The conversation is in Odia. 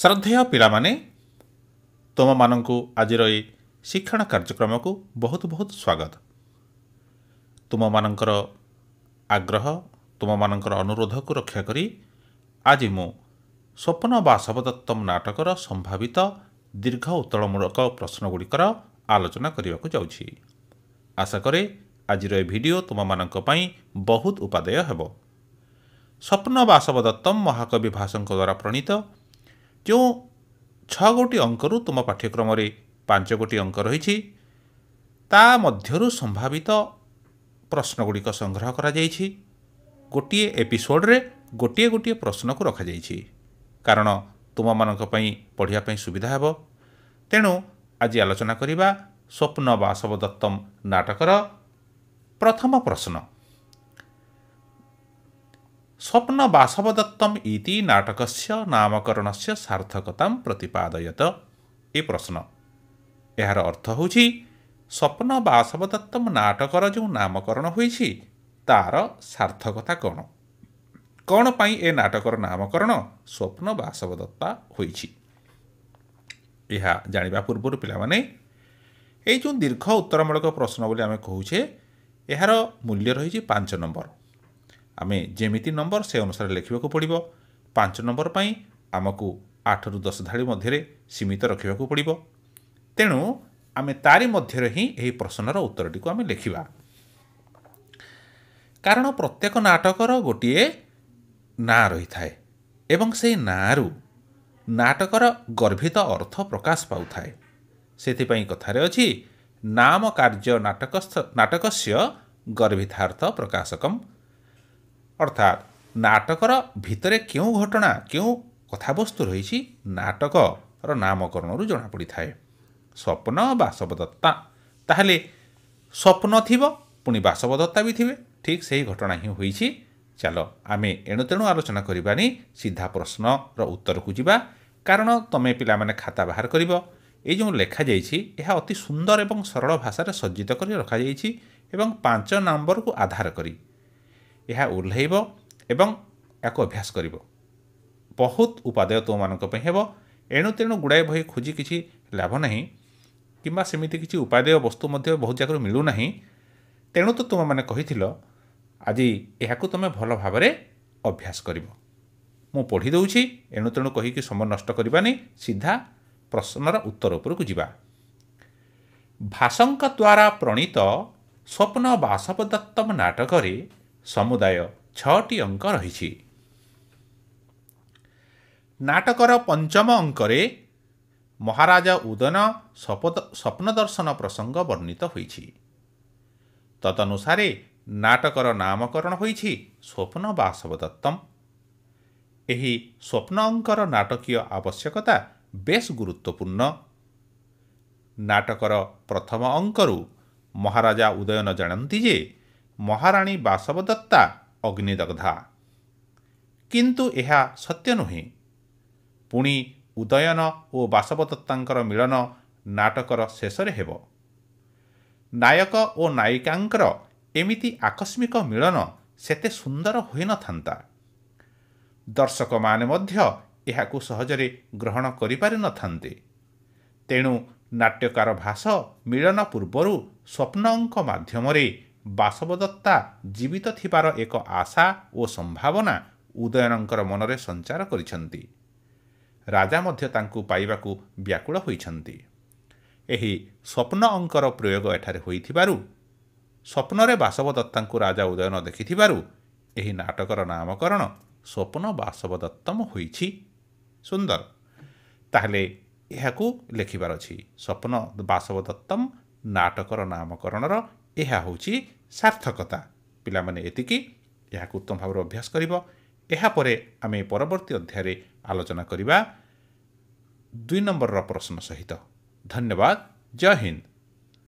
ଶ୍ରଦ୍ଧେୟ ପିଲାମାନେ ତୁମମାନଙ୍କୁ ଆଜିର ଏହି ଶିକ୍ଷଣ କାର୍ଯ୍ୟକ୍ରମକୁ ବହୁତ ବହୁତ ସ୍ୱାଗତ ତୁମମାନଙ୍କର ଆଗ୍ରହ ତୁମମାନଙ୍କର ଅନୁରୋଧକୁ ରକ୍ଷା କରି ଆଜି ମୁଁ ସ୍ୱପ୍ନ ବାସବଦତ୍ତମ ନାଟକର ସମ୍ଭାବିତ ଦୀର୍ଘ ଉତ୍ତଳମୂଳକ ପ୍ରଶ୍ନଗୁଡ଼ିକର ଆଲୋଚନା କରିବାକୁ ଯାଉଛି ଆଶା କରେ ଆଜିର ଏ ଭିଡ଼ିଓ ତୁମମାନଙ୍କ ପାଇଁ ବହୁତ ଉପାଦେୟ ହେବ ସ୍ୱପ୍ନ ବାସବଦତ୍ତମ ମହାକବି ଭାଷଙ୍କ ଦ୍ୱାରା ପ୍ରଣୀତ ଯେଉଁ ଛଅ ଗୋଟି ଅଙ୍କରୁ ତୁମ ପାଠ୍ୟକ୍ରମରେ ପାଞ୍ଚ ଗୋଟି ଅଙ୍କ ରହିଛି ତା ମଧ୍ୟରୁ ସମ୍ଭାବିତ ପ୍ରଶ୍ନଗୁଡ଼ିକ ସଂଗ୍ରହ କରାଯାଇଛି ଗୋଟିଏ ଏପିସୋଡ଼ରେ ଗୋଟିଏ ଗୋଟିଏ ପ୍ରଶ୍ନକୁ ରଖାଯାଇଛି କାରଣ ତୁମମାନଙ୍କ ପାଇଁ ପଢ଼ିବା ପାଇଁ ସୁବିଧା ହେବ ତେଣୁ ଆଜି ଆଲୋଚନା କରିବା ସ୍ୱପ୍ନ ବାସବ ଦତ୍ତମ ନାଟକର ପ୍ରଥମ ପ୍ରଶ୍ନ ସ୍ୱପ୍ନ ବାସବଦତ୍ତମ ଇତି ନାଟକସ୍ୟ ନାମକରଣ ସାର୍ଥକତା ପ୍ରତିପାଦୟତ ଏ ପ୍ରଶ୍ନ ଏହାର ଅର୍ଥ ହେଉଛି ସ୍ୱପ୍ନ ବାସବଦତ୍ତମ ନାଟକର ଯେଉଁ ନାମକରଣ ହୋଇଛି ତା'ର ସାର୍ଥକତା କ'ଣ କ'ଣ ପାଇଁ ଏ ନାଟକର ନାମକରଣ ସ୍ୱପ୍ନ ବାସବଦତ୍ତା ହୋଇଛି ଏହା ଜାଣିବା ପୂର୍ବରୁ ପିଲାମାନେ ଏଇ ଯେଉଁ ଦୀର୍ଘ ଉତ୍ତରମୂଳକ ପ୍ରଶ୍ନ ବୋଲି ଆମେ କହୁଛେ ଏହାର ମୂଲ୍ୟ ରହିଛି ପାଞ୍ଚ ନମ୍ବର ଆମେ ଯେମିତି ନମ୍ବର ସେ ଅନୁସାରେ ଲେଖିବାକୁ ପଡ଼ିବ ପାଞ୍ଚ ନମ୍ବର ପାଇଁ ଆମକୁ ଆଠରୁ ଦଶ ଧାଡ଼ି ମଧ୍ୟରେ ସୀମିତ ରଖିବାକୁ ପଡ଼ିବ ତେଣୁ ଆମେ ତାରି ମଧ୍ୟରେ ହିଁ ଏହି ପ୍ରଶ୍ନର ଉତ୍ତରଟିକୁ ଆମେ ଲେଖିବା କାରଣ ପ୍ରତ୍ୟେକ ନାଟକର ଗୋଟିଏ ନାଁ ରହିଥାଏ ଏବଂ ସେହି ନାଁରୁ ନାଟକର ଗର୍ଭିତ ଅର୍ଥ ପ୍ରକାଶ ପାଉଥାଏ ସେଥିପାଇଁ କଥାରେ ଅଛି ନାମ କାର୍ଯ୍ୟ ନାଟକ ନାଟକସ୍ୟ ଗର୍ଭିତାର୍ଥ ପ୍ରକାଶକମ୍ ଅର୍ଥାତ୍ ନାଟକର ଭିତରେ କେଉଁ ଘଟଣା କେଉଁ କଥାବସ୍ତୁ ରହିଛି ନାଟକର ନାମକରଣରୁ ଜଣାପଡ଼ିଥାଏ ସ୍ୱପ୍ନ ବାସବଦତ୍ତା ତାହେଲେ ସ୍ୱପ୍ନ ଥିବ ପୁଣି ବାସବଦତ୍ତା ବି ଥିବେ ଠିକ୍ ସେହି ଘଟଣା ହିଁ ହୋଇଛି ଚାଲ ଆମେ ଏଣୁତେଣୁ ଆଲୋଚନା କରିବାନି ସିଧା ପ୍ରଶ୍ନର ଉତ୍ତରକୁ ଯିବା କାରଣ ତୁମେ ପିଲାମାନେ ଖାତା ବାହାର କରିବ ଏଇ ଯେଉଁ ଲେଖାଯାଇଛି ଏହା ଅତି ସୁନ୍ଦର ଏବଂ ସରଳ ଭାଷାରେ ସଜ୍ଜିତ କରି ରଖାଯାଇଛି ଏବଂ ପାଞ୍ଚ ନମ୍ବରକୁ ଆଧାର କରି ଏହା ଓହ୍ଲାଇବ ଏବଂ ଏହାକୁ ଅଭ୍ୟାସ କରିବ ବହୁତ ଉପାଦେୟ ତୁମମାନଙ୍କ ପାଇଁ ହେବ ଏଣୁ ତେଣୁ ଗୁଡ଼ାଏ ବହି ଖୋଜି କିଛି ଲାଭ ନାହିଁ କିମ୍ବା ସେମିତି କିଛି ଉପାଦେୟ ବସ୍ତୁ ମଧ୍ୟ ବହୁତ ଜାଗାରୁ ମିଳୁନାହିଁ ତେଣୁ ତ ତୁମେମାନେ କହିଥିଲ ଆଜି ଏହାକୁ ତୁମେ ଭଲ ଭାବରେ ଅଭ୍ୟାସ କରିବ ମୁଁ ପଢ଼ି ଦେଉଛି ଏଣୁ ତେଣୁ କହିକି ସମୟ ନଷ୍ଟ କରିବାନି ସିଧା ପ୍ରଶ୍ନର ଉତ୍ତର ଉପରକୁ ଯିବା ଭାଷଙ୍କ ଦ୍ୱାରା ପ୍ରଣୀତ ସ୍ୱପ୍ନ ବାସବଦତ୍ତମ ନାଟକରେ ସମୁଦାୟ ଛଅଟି ଅଙ୍କ ରହିଛି ନାଟକର ପଞ୍ଚମ ଅଙ୍କରେ ମହାରାଜା ଉଦନ ସ୍ୱପ୍ନ ଦର୍ଶନ ପ୍ରସଙ୍ଗ ବର୍ଣ୍ଣିତ ହୋଇଛି ତଦନୁସାରେ ନାଟକର ନାମକରଣ ହୋଇଛି ସ୍ୱପ୍ନ ବାସବଦତ୍ତମ ଏହି ସ୍ୱପ୍ନ ଅଙ୍କର ନାଟକୀୟ ଆବଶ୍ୟକତା ବେଶ୍ ଗୁରୁତ୍ୱପୂର୍ଣ୍ଣ ନାଟକର ପ୍ରଥମ ଅଙ୍କରୁ ମହାରାଜା ଉଦୟନ ଜାଣନ୍ତି ଯେ ମହାରାଣୀ ବାସବଦତ୍ତା ଅଗ୍ନିଦଗ୍ଧା କିନ୍ତୁ ଏହା ସତ୍ୟ ନୁହେଁ ପୁଣି ଉଦୟନ ଓ ବାସବଦତ୍ତାଙ୍କର ମିଳନ ନାଟକର ଶେଷରେ ହେବ ନାୟକ ଓ ନାୟିକାଙ୍କର ଏମିତି ଆକସ୍ମିକ ମିଳନ ସେତେ ସୁନ୍ଦର ହୋଇନଥାନ୍ତା ଦର୍ଶକମାନେ ମଧ୍ୟ ଏହାକୁ ସହଜରେ ଗ୍ରହଣ କରିପାରିନଥାନ୍ତେ ତେଣୁ ନାଟ୍ୟକାର ଭାଷ ମିଳନ ପୂର୍ବରୁ ସ୍ୱପ୍ନଙ୍କ ମାଧ୍ୟମରେ ବାସବଦତ୍ତା ଜୀବିତ ଥିବାର ଏକ ଆଶା ଓ ସମ୍ଭାବନା ଉଦୟନଙ୍କର ମନରେ ସଞ୍ଚାର କରିଛନ୍ତି ରାଜା ମଧ୍ୟ ତାଙ୍କୁ ପାଇବାକୁ ବ୍ୟାକୁଳ ହୋଇଛନ୍ତି ଏହି ସ୍ୱପ୍ନ ଅଙ୍କର ପ୍ରୟୋଗ ଏଠାରେ ହୋଇଥିବାରୁ ସ୍ୱପ୍ନରେ ବାସବଦତ୍ତାଙ୍କୁ ରାଜା ଉଦୟନ ଦେଖିଥିବାରୁ ଏହି ନାଟକର ନାମକରଣ ସ୍ୱପ୍ନ ବାସବଦତ୍ତମ ହୋଇଛି ସୁନ୍ଦର ତାହେଲେ ଏହାକୁ ଲେଖିବାର ଅଛି ସ୍ୱପ୍ନ ବାସବଦତ୍ତମ ନାଟକର ନାମକରଣର ଏହା ହେଉଛି ସାର୍ଥକତା ପିଲାମାନେ ଏତିକି ଏହାକୁ ଉତ୍ତମ ଭାବରେ ଅଭ୍ୟାସ କରିବ ଏହାପରେ ଆମେ ପରବର୍ତ୍ତୀ ଅଧ୍ୟାୟରେ ଆଲୋଚନା କରିବା ଦୁଇ ନମ୍ବରର ପ୍ରଶ୍ନ ସହିତ ଧନ୍ୟବାଦ ଜୟ ହିନ୍ଦ